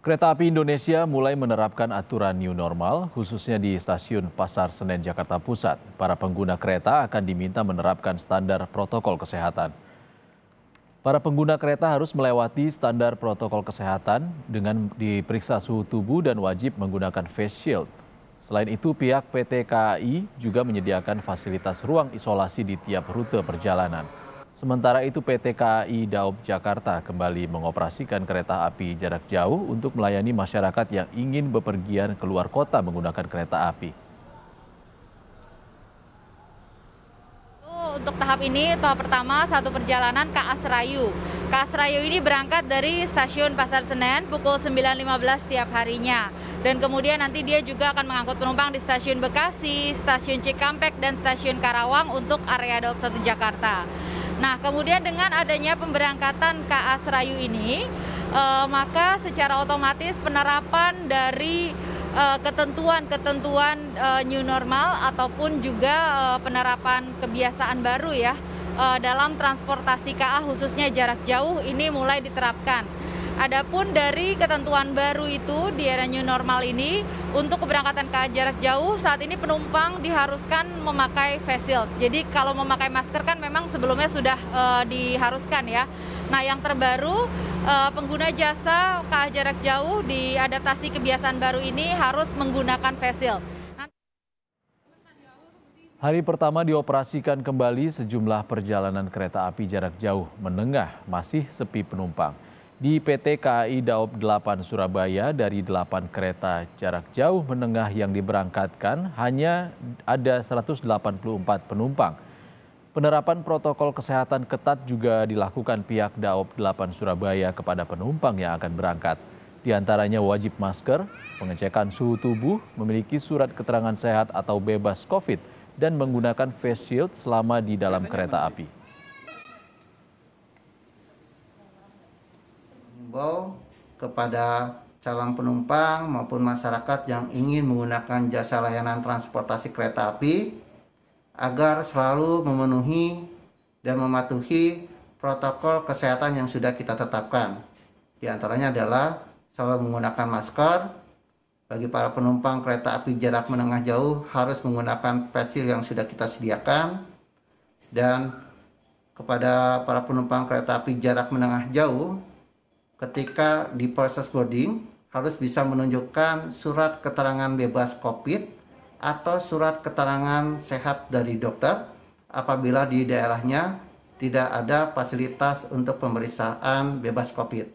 Kereta api Indonesia mulai menerapkan aturan new normal, khususnya di stasiun Pasar Senen, Jakarta Pusat. Para pengguna kereta akan diminta menerapkan standar protokol kesehatan. Para pengguna kereta harus melewati standar protokol kesehatan dengan diperiksa suhu tubuh dan wajib menggunakan face shield. Selain itu, pihak PT KAI juga menyediakan fasilitas ruang isolasi di tiap rute perjalanan. Sementara itu PT KAI Daob Jakarta kembali mengoperasikan kereta api jarak jauh untuk melayani masyarakat yang ingin bepergian keluar kota menggunakan kereta api. Untuk tahap ini, tahap pertama satu perjalanan ke Asrayu. Asrayu ini berangkat dari stasiun Pasar Senen pukul 9.15 tiap harinya. Dan kemudian nanti dia juga akan mengangkut penumpang di stasiun Bekasi, stasiun Cikampek, dan stasiun Karawang untuk area Daob 1 Jakarta. Nah, kemudian dengan adanya pemberangkatan KA Serayu ini, eh, maka secara otomatis penerapan dari eh, ketentuan-ketentuan eh, eh, new normal ataupun juga eh, penerapan kebiasaan baru ya eh, dalam transportasi KA khususnya jarak jauh ini mulai diterapkan. Adapun dari ketentuan baru itu di era new normal ini untuk keberangkatan ke jarak jauh saat ini penumpang diharuskan memakai face shield. Jadi kalau memakai masker kan memang sebelumnya sudah e, diharuskan ya. Nah, yang terbaru e, pengguna jasa ke jarak jauh di adaptasi kebiasaan baru ini harus menggunakan face shield. Hari pertama dioperasikan kembali sejumlah perjalanan kereta api jarak jauh menengah masih sepi penumpang di PT KAI Daob 8 Surabaya dari 8 kereta jarak jauh menengah yang diberangkatkan hanya ada 184 penumpang. Penerapan protokol kesehatan ketat juga dilakukan pihak Daob 8 Surabaya kepada penumpang yang akan berangkat. Di antaranya wajib masker, pengecekan suhu tubuh, memiliki surat keterangan sehat atau bebas COVID, dan menggunakan face shield selama di dalam kereta api. menghimbau kepada calon penumpang maupun masyarakat yang ingin menggunakan jasa layanan transportasi kereta api agar selalu memenuhi dan mematuhi protokol kesehatan yang sudah kita tetapkan. Di antaranya adalah selalu menggunakan masker. Bagi para penumpang kereta api jarak menengah jauh harus menggunakan pensil yang sudah kita sediakan. Dan kepada para penumpang kereta api jarak menengah jauh ketika di proses boarding harus bisa menunjukkan surat keterangan bebas COVID atau surat keterangan sehat dari dokter apabila di daerahnya tidak ada fasilitas untuk pemeriksaan bebas COVID.